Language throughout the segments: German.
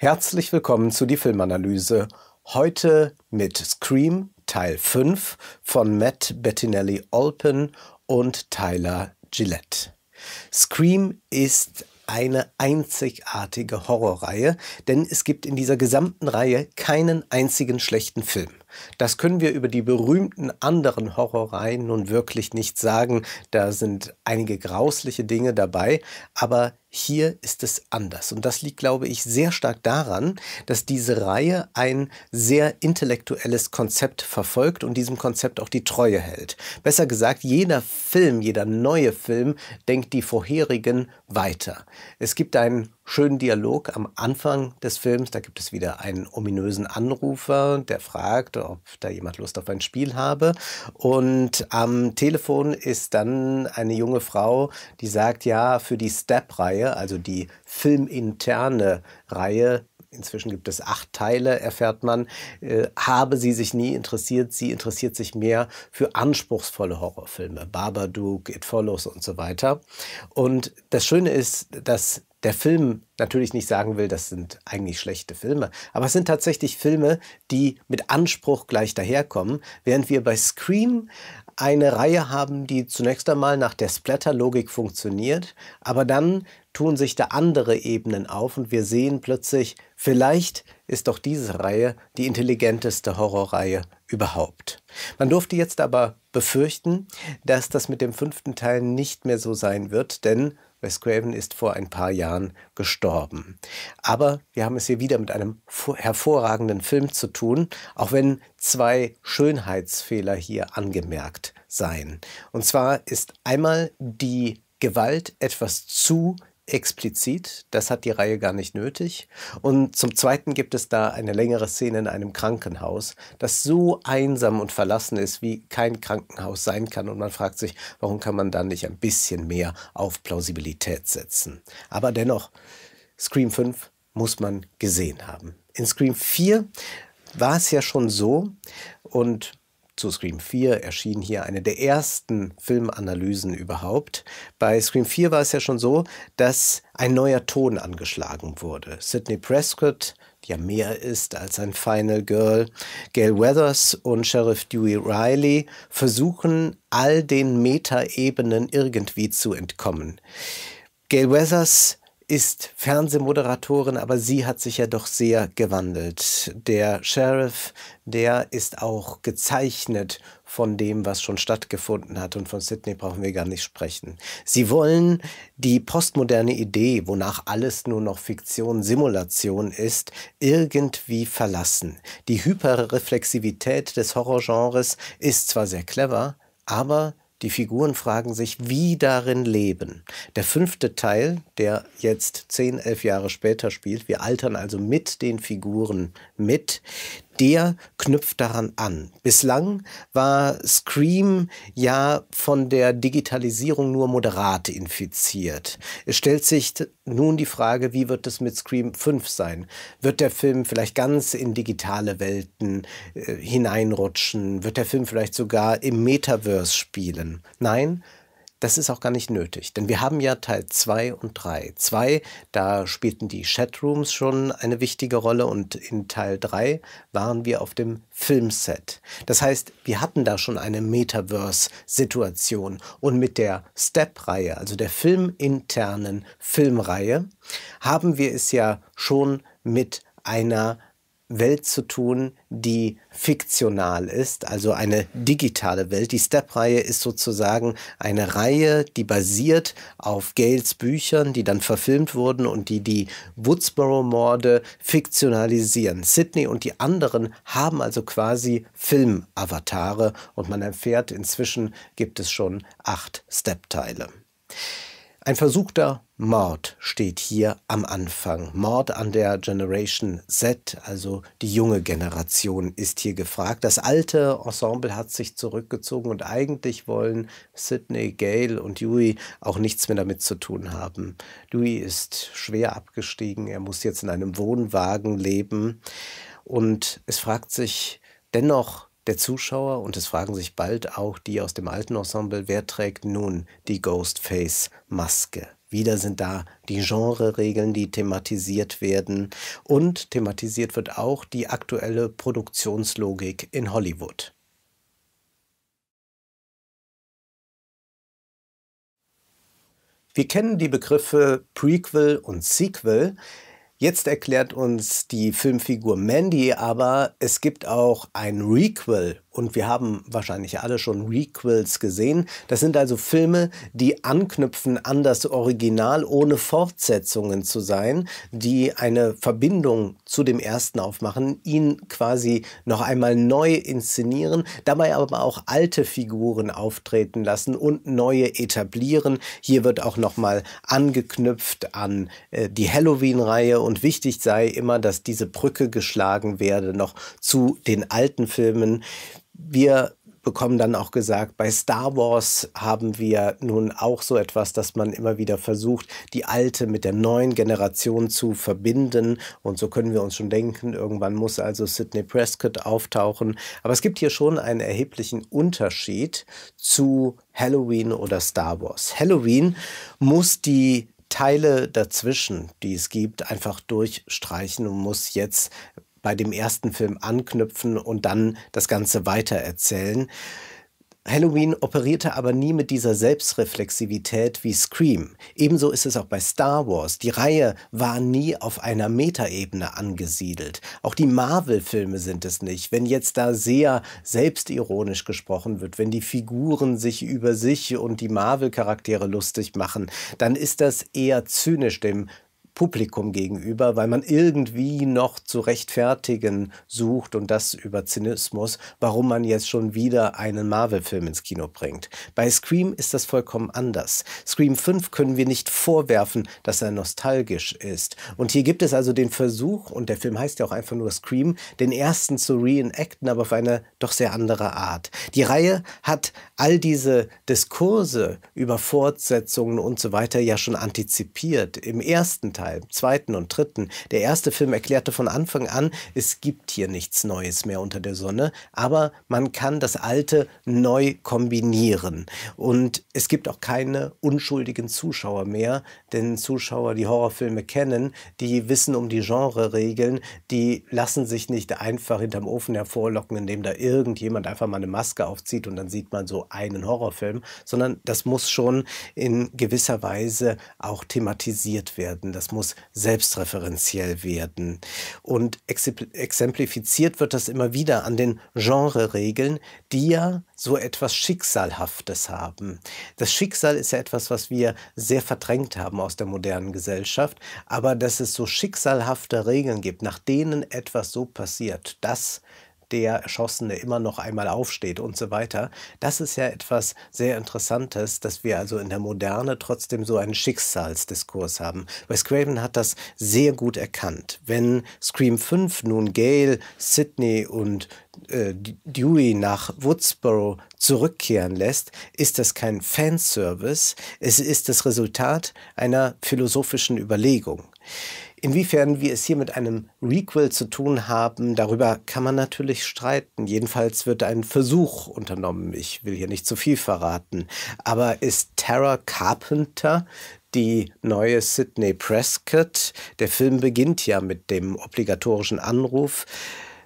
Herzlich willkommen zu die Filmanalyse. Heute mit Scream Teil 5 von Matt Bettinelli Olpen und Tyler Gillette. Scream ist eine einzigartige Horrorreihe, denn es gibt in dieser gesamten Reihe keinen einzigen schlechten Film. Das können wir über die berühmten anderen Horrorreihen nun wirklich nicht sagen. Da sind einige grausliche Dinge dabei, aber hier ist es anders. Und das liegt, glaube ich, sehr stark daran, dass diese Reihe ein sehr intellektuelles Konzept verfolgt und diesem Konzept auch die Treue hält. Besser gesagt, jeder Film, jeder neue Film denkt die vorherigen weiter. Es gibt einen schönen Dialog am Anfang des Films. Da gibt es wieder einen ominösen Anrufer, der fragt, ob da jemand Lust auf ein Spiel habe. Und am Telefon ist dann eine junge Frau, die sagt, ja, für die Step-Reihe, also die filminterne Reihe, inzwischen gibt es acht Teile, erfährt man, äh, habe sie sich nie interessiert. Sie interessiert sich mehr für anspruchsvolle Horrorfilme, Barbadook, It Follows und so weiter. Und das Schöne ist, dass der Film natürlich nicht sagen will, das sind eigentlich schlechte Filme, aber es sind tatsächlich Filme, die mit Anspruch gleich daherkommen, während wir bei Scream eine Reihe haben, die zunächst einmal nach der Splatter-Logik funktioniert, aber dann tun sich da andere Ebenen auf und wir sehen plötzlich, vielleicht ist doch diese Reihe die intelligenteste Horrorreihe überhaupt. Man durfte jetzt aber befürchten, dass das mit dem fünften Teil nicht mehr so sein wird, denn Wes Craven ist vor ein paar Jahren gestorben. Aber wir haben es hier wieder mit einem hervorragenden Film zu tun, auch wenn zwei Schönheitsfehler hier angemerkt seien. Und zwar ist einmal die Gewalt etwas zu explizit, das hat die Reihe gar nicht nötig. Und zum Zweiten gibt es da eine längere Szene in einem Krankenhaus, das so einsam und verlassen ist, wie kein Krankenhaus sein kann. Und man fragt sich, warum kann man da nicht ein bisschen mehr auf Plausibilität setzen. Aber dennoch, Scream 5 muss man gesehen haben. In Scream 4 war es ja schon so, und zu Scream 4 erschien hier eine der ersten Filmanalysen überhaupt. Bei Scream 4 war es ja schon so, dass ein neuer Ton angeschlagen wurde. Sidney Prescott, die ja mehr ist als ein Final Girl, Gail Weathers und Sheriff Dewey Riley versuchen, all den Metaebenen irgendwie zu entkommen. Gail Weathers ist Fernsehmoderatorin, aber sie hat sich ja doch sehr gewandelt. Der Sheriff, der ist auch gezeichnet von dem, was schon stattgefunden hat. Und von Sydney brauchen wir gar nicht sprechen. Sie wollen die postmoderne Idee, wonach alles nur noch Fiktion, Simulation ist, irgendwie verlassen. Die Hyperreflexivität des Horrorgenres ist zwar sehr clever, aber die Figuren fragen sich, wie darin leben. Der fünfte Teil, der jetzt zehn, elf Jahre später spielt, wir altern also mit den Figuren mit, der knüpft daran an. Bislang war Scream ja von der Digitalisierung nur moderat infiziert. Es stellt sich nun die Frage, wie wird es mit Scream 5 sein? Wird der Film vielleicht ganz in digitale Welten äh, hineinrutschen? Wird der Film vielleicht sogar im Metaverse spielen? Nein, das ist auch gar nicht nötig, denn wir haben ja Teil 2 und 3. 2, da spielten die Chatrooms schon eine wichtige Rolle und in Teil 3 waren wir auf dem Filmset. Das heißt, wir hatten da schon eine Metaverse-Situation und mit der Step-Reihe, also der filminternen Filmreihe, haben wir es ja schon mit einer Welt zu tun, die fiktional ist, also eine digitale Welt. Die Step-Reihe ist sozusagen eine Reihe, die basiert auf Gales Büchern, die dann verfilmt wurden und die die Woodsboro-Morde fiktionalisieren. Sidney und die anderen haben also quasi Film-Avatare und man erfährt, inzwischen gibt es schon acht Step-Teile. Ein versuchter Mord steht hier am Anfang. Mord an der Generation Z, also die junge Generation, ist hier gefragt. Das alte Ensemble hat sich zurückgezogen und eigentlich wollen Sidney, Gail und Dewey auch nichts mehr damit zu tun haben. Dewey ist schwer abgestiegen, er muss jetzt in einem Wohnwagen leben und es fragt sich dennoch, der Zuschauer und es fragen sich bald auch die aus dem alten Ensemble, wer trägt nun die Ghostface-Maske? Wieder sind da die Genre-Regeln, die thematisiert werden und thematisiert wird auch die aktuelle Produktionslogik in Hollywood. Wir kennen die Begriffe Prequel und Sequel. Jetzt erklärt uns die Filmfigur Mandy aber, es gibt auch ein Requel und wir haben wahrscheinlich alle schon Requels gesehen. Das sind also Filme, die anknüpfen an das Original, ohne Fortsetzungen zu sein, die eine Verbindung zu dem ersten aufmachen, ihn quasi noch einmal neu inszenieren, dabei aber auch alte Figuren auftreten lassen und neue etablieren. Hier wird auch nochmal angeknüpft an äh, die Halloween-Reihe und wichtig sei immer, dass diese Brücke geschlagen werde noch zu den alten Filmen wir bekommen dann auch gesagt, bei Star Wars haben wir nun auch so etwas, dass man immer wieder versucht, die alte mit der neuen Generation zu verbinden. Und so können wir uns schon denken, irgendwann muss also Sidney Prescott auftauchen. Aber es gibt hier schon einen erheblichen Unterschied zu Halloween oder Star Wars. Halloween muss die Teile dazwischen, die es gibt, einfach durchstreichen und muss jetzt bei dem ersten Film anknüpfen und dann das Ganze weitererzählen. Halloween operierte aber nie mit dieser Selbstreflexivität wie Scream. Ebenso ist es auch bei Star Wars. Die Reihe war nie auf einer Metaebene angesiedelt. Auch die Marvel-Filme sind es nicht. Wenn jetzt da sehr selbstironisch gesprochen wird, wenn die Figuren sich über sich und die Marvel-Charaktere lustig machen, dann ist das eher zynisch dem Publikum gegenüber, weil man irgendwie noch zu rechtfertigen sucht und das über Zynismus, warum man jetzt schon wieder einen Marvel-Film ins Kino bringt. Bei Scream ist das vollkommen anders. Scream 5 können wir nicht vorwerfen, dass er nostalgisch ist. Und hier gibt es also den Versuch, und der Film heißt ja auch einfach nur Scream, den ersten zu reenacten, aber auf eine doch sehr andere Art. Die Reihe hat all diese Diskurse über Fortsetzungen und so weiter ja schon antizipiert im ersten Teil. Teil, zweiten und dritten. Der erste Film erklärte von Anfang an, es gibt hier nichts Neues mehr unter der Sonne, aber man kann das Alte neu kombinieren. Und es gibt auch keine unschuldigen Zuschauer mehr, denn Zuschauer, die Horrorfilme kennen, die wissen um die Genre-Regeln, die lassen sich nicht einfach hinterm Ofen hervorlocken, indem da irgendjemand einfach mal eine Maske aufzieht und dann sieht man so einen Horrorfilm, sondern das muss schon in gewisser Weise auch thematisiert werden. Das muss muss selbstreferenziell werden. Und exemplifiziert wird das immer wieder an den Genre-Regeln, die ja so etwas Schicksalhaftes haben. Das Schicksal ist ja etwas, was wir sehr verdrängt haben aus der modernen Gesellschaft, aber dass es so schicksalhafte Regeln gibt, nach denen etwas so passiert, das der Erschossene immer noch einmal aufsteht und so weiter. Das ist ja etwas sehr Interessantes, dass wir also in der Moderne trotzdem so einen Schicksalsdiskurs haben. Wes Craven hat das sehr gut erkannt. Wenn Scream 5 nun Gail, Sidney und äh, Dewey nach Woodsboro zurückkehren lässt, ist das kein Fanservice, es ist das Resultat einer philosophischen Überlegung. Inwiefern wir es hier mit einem Requel zu tun haben, darüber kann man natürlich streiten. Jedenfalls wird ein Versuch unternommen. Ich will hier nicht zu viel verraten. Aber ist Tara Carpenter die neue Sydney Prescott? Der Film beginnt ja mit dem obligatorischen Anruf.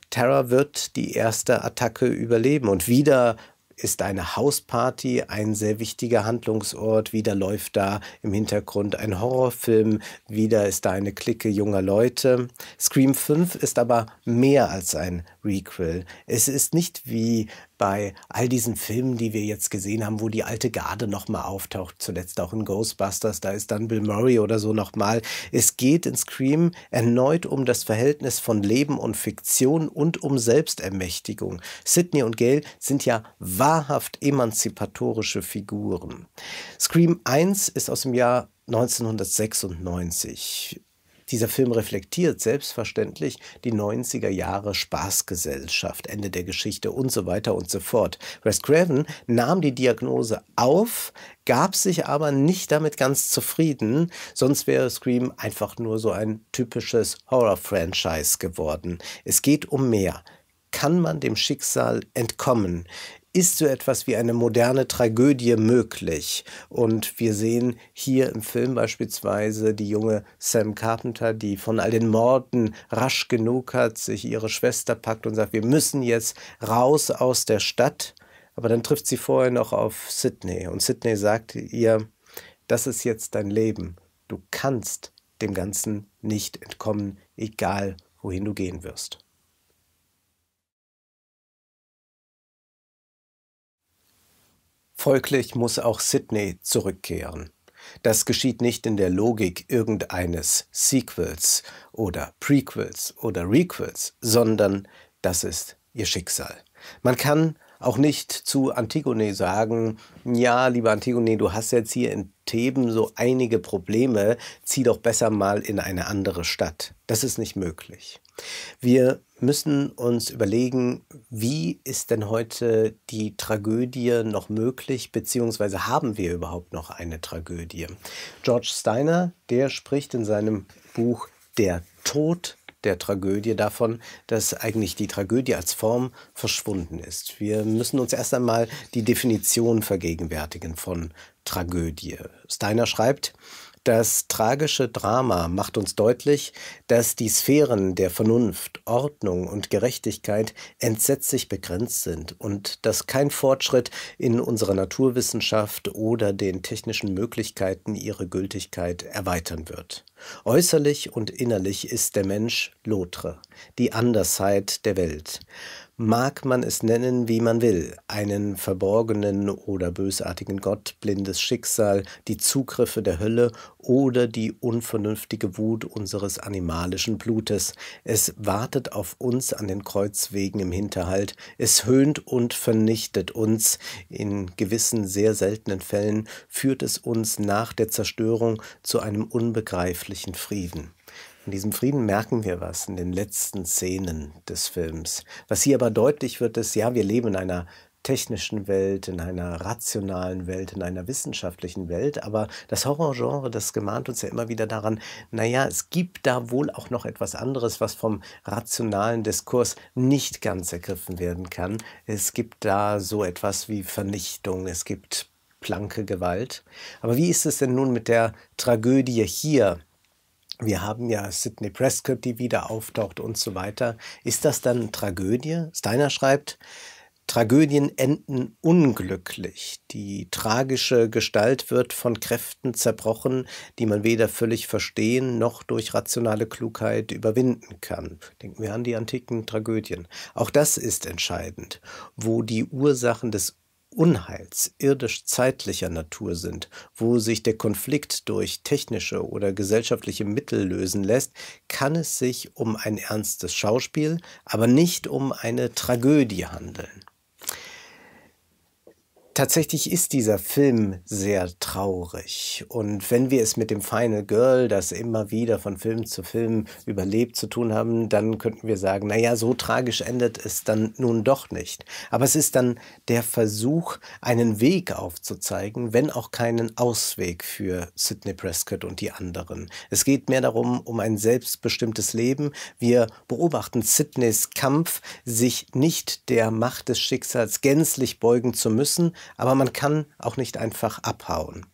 Tara wird die erste Attacke überleben. Und wieder ist eine Hausparty ein sehr wichtiger Handlungsort. Wieder läuft da im Hintergrund ein Horrorfilm. Wieder ist da eine Clique junger Leute. Scream 5 ist aber mehr als ein Requel. Es ist nicht wie bei all diesen Filmen, die wir jetzt gesehen haben, wo die alte Garde nochmal auftaucht, zuletzt auch in Ghostbusters, da ist dann Bill Murray oder so nochmal. Es geht in Scream erneut um das Verhältnis von Leben und Fiktion und um Selbstermächtigung. Sidney und Gail sind ja wahrhaft emanzipatorische Figuren. Scream 1 ist aus dem Jahr 1996. Dieser Film reflektiert selbstverständlich die 90er Jahre Spaßgesellschaft, Ende der Geschichte und so weiter und so fort. Wes Craven nahm die Diagnose auf, gab sich aber nicht damit ganz zufrieden, sonst wäre Scream einfach nur so ein typisches Horror-Franchise geworden. Es geht um mehr. Kann man dem Schicksal entkommen? ist so etwas wie eine moderne Tragödie möglich. Und wir sehen hier im Film beispielsweise die junge Sam Carpenter, die von all den Morden rasch genug hat, sich ihre Schwester packt und sagt, wir müssen jetzt raus aus der Stadt. Aber dann trifft sie vorher noch auf Sydney und Sydney sagt ihr, das ist jetzt dein Leben. Du kannst dem Ganzen nicht entkommen, egal wohin du gehen wirst. Folglich muss auch Sydney zurückkehren. Das geschieht nicht in der Logik irgendeines Sequels oder Prequels oder Requels, sondern das ist ihr Schicksal. Man kann auch nicht zu Antigone sagen, ja, liebe Antigone, du hast jetzt hier in Theben so einige Probleme, zieh doch besser mal in eine andere Stadt. Das ist nicht möglich. Wir müssen uns überlegen, wie ist denn heute die Tragödie noch möglich, beziehungsweise haben wir überhaupt noch eine Tragödie? George Steiner, der spricht in seinem Buch Der Tod der Tragödie davon, dass eigentlich die Tragödie als Form verschwunden ist. Wir müssen uns erst einmal die Definition vergegenwärtigen von Tragödie. Steiner schreibt, das tragische Drama macht uns deutlich, dass die Sphären der Vernunft, Ordnung und Gerechtigkeit entsetzlich begrenzt sind und dass kein Fortschritt in unserer Naturwissenschaft oder den technischen Möglichkeiten ihre Gültigkeit erweitern wird. Äußerlich und innerlich ist der Mensch Lotre, die Andersheit der Welt. Mag man es nennen, wie man will, einen verborgenen oder bösartigen Gott, blindes Schicksal, die Zugriffe der Hölle oder die unvernünftige Wut unseres animalischen Blutes. Es wartet auf uns an den Kreuzwegen im Hinterhalt, es höhnt und vernichtet uns. In gewissen sehr seltenen Fällen führt es uns nach der Zerstörung zu einem unbegreiflichen menschlichen Frieden. In diesem Frieden merken wir was in den letzten Szenen des Films. Was hier aber deutlich wird, ist, ja, wir leben in einer technischen Welt, in einer rationalen Welt, in einer wissenschaftlichen Welt. Aber das Horrorgenre, das gemahnt uns ja immer wieder daran, naja, es gibt da wohl auch noch etwas anderes, was vom rationalen Diskurs nicht ganz ergriffen werden kann. Es gibt da so etwas wie Vernichtung, es gibt planke Gewalt. Aber wie ist es denn nun mit der Tragödie hier? wir haben ja Sidney Prescott, die wieder auftaucht und so weiter. Ist das dann Tragödie? Steiner schreibt, Tragödien enden unglücklich. Die tragische Gestalt wird von Kräften zerbrochen, die man weder völlig verstehen noch durch rationale Klugheit überwinden kann. Denken wir an die antiken Tragödien. Auch das ist entscheidend. Wo die Ursachen des Unheils irdisch-zeitlicher Natur sind, wo sich der Konflikt durch technische oder gesellschaftliche Mittel lösen lässt, kann es sich um ein ernstes Schauspiel, aber nicht um eine Tragödie handeln Tatsächlich ist dieser Film sehr traurig. Und wenn wir es mit dem Final Girl, das immer wieder von Film zu Film überlebt, zu tun haben, dann könnten wir sagen, naja, so tragisch endet es dann nun doch nicht. Aber es ist dann der Versuch, einen Weg aufzuzeigen, wenn auch keinen Ausweg für Sidney Prescott und die anderen. Es geht mehr darum, um ein selbstbestimmtes Leben. Wir beobachten Sidneys Kampf, sich nicht der Macht des Schicksals gänzlich beugen zu müssen, aber man kann auch nicht einfach abhauen.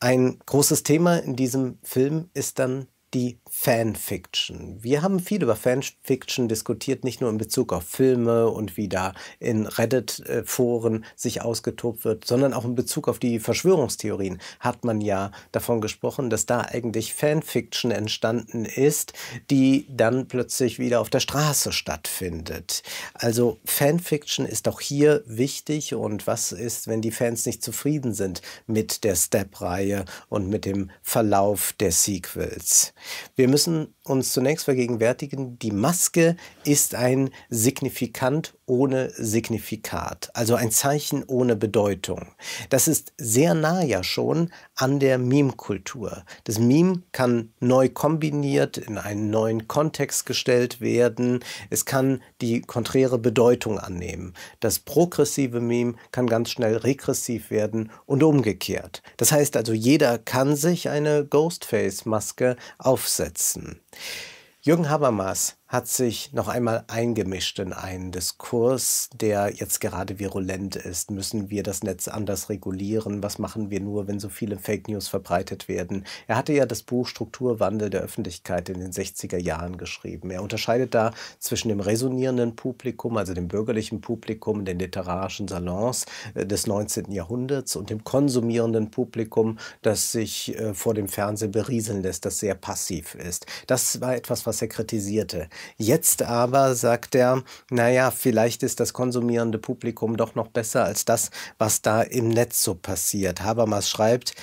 Ein großes Thema in diesem Film ist dann die Fanfiction. Wir haben viel über Fanfiction diskutiert, nicht nur in Bezug auf Filme und wie da in Reddit-Foren sich ausgetobt wird, sondern auch in Bezug auf die Verschwörungstheorien hat man ja davon gesprochen, dass da eigentlich Fanfiction entstanden ist, die dann plötzlich wieder auf der Straße stattfindet. Also Fanfiction ist auch hier wichtig und was ist, wenn die Fans nicht zufrieden sind mit der Step-Reihe und mit dem Verlauf der Sequels? Wir müssen uns zunächst vergegenwärtigen, die Maske ist ein Signifikant ohne Signifikat, also ein Zeichen ohne Bedeutung. Das ist sehr nah ja schon an der Meme-Kultur. Das Meme kann neu kombiniert, in einen neuen Kontext gestellt werden. Es kann die konträre Bedeutung annehmen. Das progressive Meme kann ganz schnell regressiv werden und umgekehrt. Das heißt also, jeder kann sich eine Ghostface-Maske aufsetzen. Jürgen Habermas hat sich noch einmal eingemischt in einen Diskurs, der jetzt gerade virulent ist. Müssen wir das Netz anders regulieren? Was machen wir nur, wenn so viele Fake News verbreitet werden? Er hatte ja das Buch Strukturwandel der Öffentlichkeit in den 60er Jahren geschrieben. Er unterscheidet da zwischen dem resonierenden Publikum, also dem bürgerlichen Publikum, den literarischen Salons äh, des 19. Jahrhunderts und dem konsumierenden Publikum, das sich äh, vor dem Fernsehen berieseln lässt, das sehr passiv ist. Das war etwas, was er kritisierte. Jetzt aber sagt er, naja, vielleicht ist das konsumierende Publikum doch noch besser als das, was da im Netz so passiert. Habermas schreibt,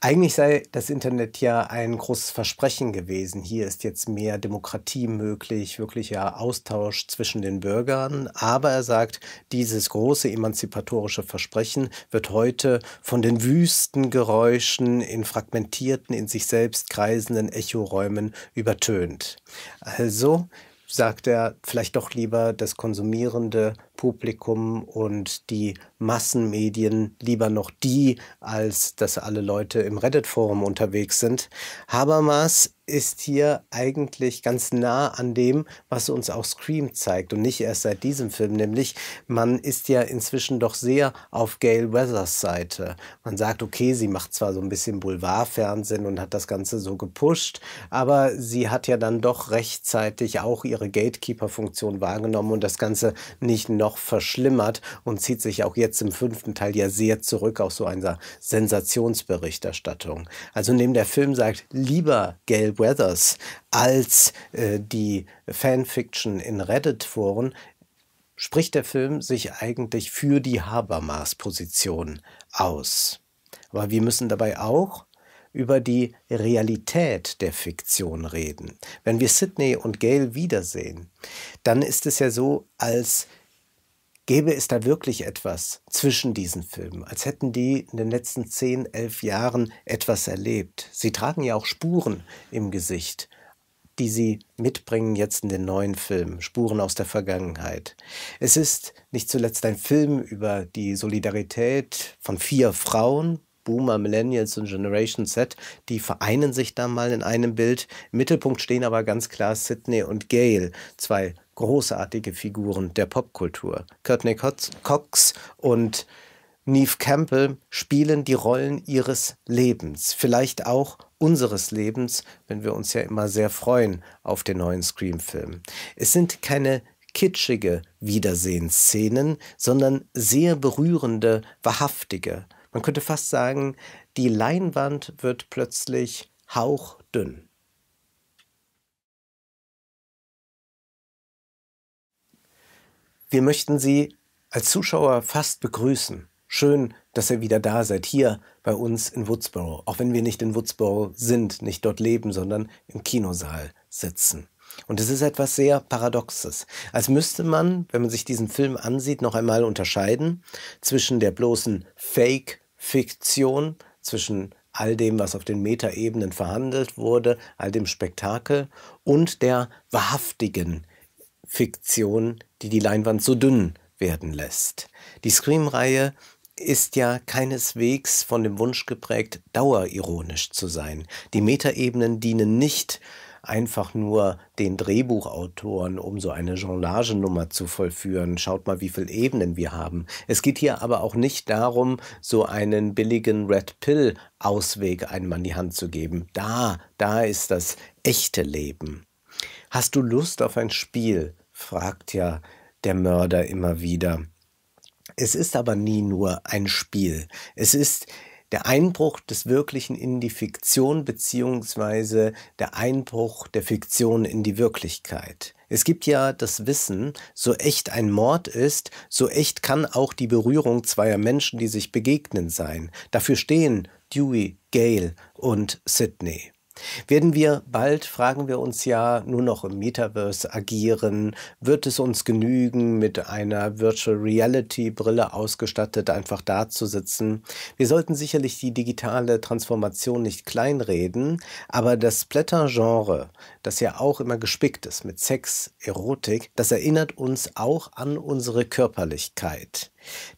eigentlich sei das Internet ja ein großes Versprechen gewesen. Hier ist jetzt mehr Demokratie möglich, wirklicher Austausch zwischen den Bürgern. Aber er sagt, dieses große emanzipatorische Versprechen wird heute von den wüsten Geräuschen in fragmentierten, in sich selbst kreisenden Echoräumen übertönt. Also sagt er, vielleicht doch lieber das konsumierende Publikum und die Massenmedien lieber noch die, als dass alle Leute im Reddit-Forum unterwegs sind. Habermas ist hier eigentlich ganz nah an dem, was uns auch Scream zeigt und nicht erst seit diesem Film, nämlich man ist ja inzwischen doch sehr auf Gail Weathers Seite. Man sagt, okay, sie macht zwar so ein bisschen Boulevardfernsehen und hat das Ganze so gepusht, aber sie hat ja dann doch rechtzeitig auch ihre Gatekeeper-Funktion wahrgenommen und das Ganze nicht noch verschlimmert und zieht sich auch jetzt im fünften Teil ja sehr zurück auf so einer Sensationsberichterstattung. Also neben der Film sagt, lieber Gail Weathers als äh, die Fanfiction in Reddit-Foren spricht der Film sich eigentlich für die Habermas-Position aus. Aber wir müssen dabei auch über die Realität der Fiktion reden. Wenn wir Sidney und Gail wiedersehen, dann ist es ja so, als gäbe es da wirklich etwas zwischen diesen Filmen, als hätten die in den letzten zehn, elf Jahren etwas erlebt. Sie tragen ja auch Spuren im Gesicht, die sie mitbringen jetzt in den neuen Film, Spuren aus der Vergangenheit. Es ist nicht zuletzt ein Film über die Solidarität von vier Frauen, Boomer, Millennials und Generation Z, die vereinen sich da mal in einem Bild. Im Mittelpunkt stehen aber ganz klar Sydney und Gail, zwei großartige Figuren der Popkultur. Courtney Cox und Neve Campbell spielen die Rollen ihres Lebens, vielleicht auch unseres Lebens, wenn wir uns ja immer sehr freuen auf den neuen Scream-Film. Es sind keine kitschige Wiedersehensszenen, sondern sehr berührende, wahrhaftige. Man könnte fast sagen, die Leinwand wird plötzlich hauchdünn. Wir möchten Sie als Zuschauer fast begrüßen. Schön, dass ihr wieder da seid, hier bei uns in Woodsboro, auch wenn wir nicht in Woodsboro sind, nicht dort leben, sondern im Kinosaal sitzen. Und es ist etwas sehr Paradoxes. Als müsste man, wenn man sich diesen Film ansieht, noch einmal unterscheiden zwischen der bloßen Fake-Fiktion, zwischen all dem, was auf den Metaebenen verhandelt wurde, all dem Spektakel und der wahrhaftigen Fiktion, die die Leinwand so dünn werden lässt. Die Scream-Reihe ist ja keineswegs von dem Wunsch geprägt, dauerironisch zu sein. Die Metaebenen dienen nicht einfach nur den Drehbuchautoren, um so eine jonglage zu vollführen. Schaut mal, wie viele Ebenen wir haben. Es geht hier aber auch nicht darum, so einen billigen Red Pill-Ausweg einem an die Hand zu geben. Da, da ist das echte Leben. Hast du Lust auf ein Spiel? fragt ja der Mörder immer wieder. Es ist aber nie nur ein Spiel. Es ist der Einbruch des Wirklichen in die Fiktion beziehungsweise der Einbruch der Fiktion in die Wirklichkeit. Es gibt ja das Wissen, so echt ein Mord ist, so echt kann auch die Berührung zweier Menschen, die sich begegnen, sein. Dafür stehen Dewey, Gale und Sidney. Werden wir bald, fragen wir uns ja, nur noch im Metaverse agieren? Wird es uns genügen, mit einer Virtual Reality Brille ausgestattet einfach dazusitzen? Wir sollten sicherlich die digitale Transformation nicht kleinreden, aber das Splatter-Genre, das ja auch immer gespickt ist mit Sex, Erotik, das erinnert uns auch an unsere Körperlichkeit.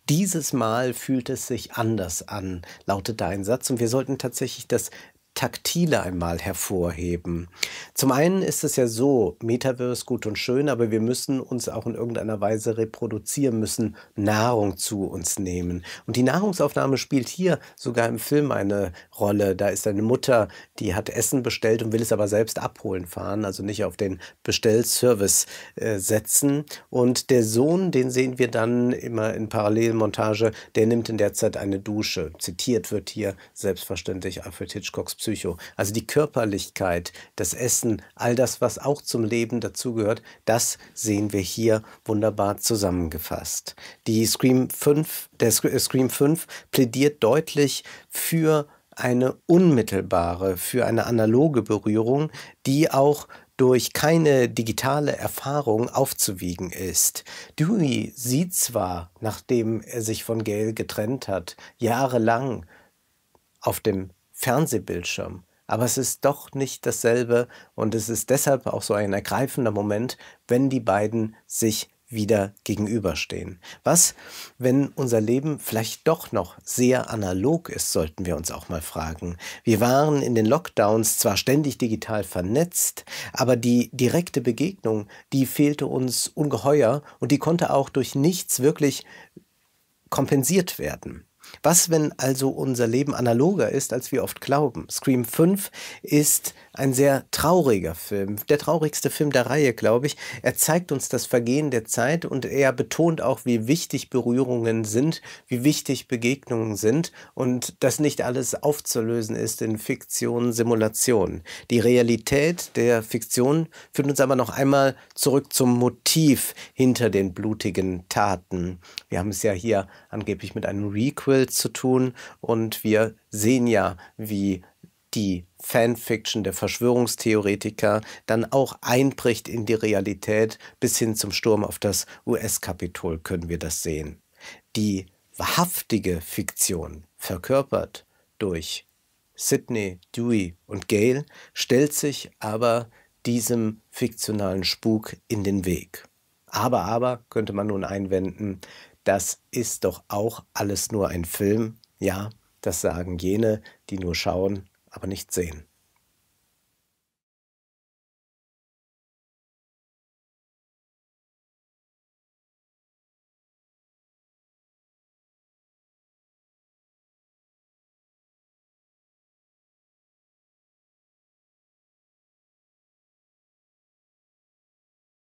Dieses Mal fühlt es sich anders an, lautet dein Satz, und wir sollten tatsächlich das Taktile einmal hervorheben. Zum einen ist es ja so, Metaverse gut und schön, aber wir müssen uns auch in irgendeiner Weise reproduzieren, müssen Nahrung zu uns nehmen. Und die Nahrungsaufnahme spielt hier sogar im Film eine Rolle. Da ist eine Mutter, die hat Essen bestellt und will es aber selbst abholen fahren, also nicht auf den Bestellservice äh, setzen. Und der Sohn, den sehen wir dann immer in Parallelmontage, der nimmt in der Zeit eine Dusche. Zitiert wird hier selbstverständlich Alfred Hitchcocks Psycho, also die Körperlichkeit, das Essen, all das, was auch zum Leben dazugehört, das sehen wir hier wunderbar zusammengefasst. Die Scream 5, der äh, Scream 5 plädiert deutlich für eine unmittelbare, für eine analoge Berührung, die auch durch keine digitale Erfahrung aufzuwiegen ist. Dewey sieht zwar, nachdem er sich von Gail getrennt hat, jahrelang auf dem Fernsehbildschirm. Aber es ist doch nicht dasselbe und es ist deshalb auch so ein ergreifender Moment, wenn die beiden sich wieder gegenüberstehen. Was, wenn unser Leben vielleicht doch noch sehr analog ist, sollten wir uns auch mal fragen. Wir waren in den Lockdowns zwar ständig digital vernetzt, aber die direkte Begegnung, die fehlte uns ungeheuer und die konnte auch durch nichts wirklich kompensiert werden. Was, wenn also unser Leben analoger ist, als wir oft glauben? Scream 5 ist ein sehr trauriger Film, der traurigste Film der Reihe, glaube ich. Er zeigt uns das Vergehen der Zeit und er betont auch, wie wichtig Berührungen sind, wie wichtig Begegnungen sind und dass nicht alles aufzulösen ist in Fiktion, Simulation. Die Realität der Fiktion führt uns aber noch einmal zurück zum Motiv hinter den blutigen Taten. Wir haben es ja hier angeblich mit einem Requel Marvel zu tun und wir sehen ja, wie die Fanfiction der Verschwörungstheoretiker dann auch einbricht in die Realität. Bis hin zum Sturm auf das US-Kapitol können wir das sehen. Die wahrhaftige Fiktion, verkörpert durch Sidney, Dewey und Gale, stellt sich aber diesem fiktionalen Spuk in den Weg. Aber, aber, könnte man nun einwenden, das ist doch auch alles nur ein Film. Ja, das sagen jene, die nur schauen, aber nicht sehen.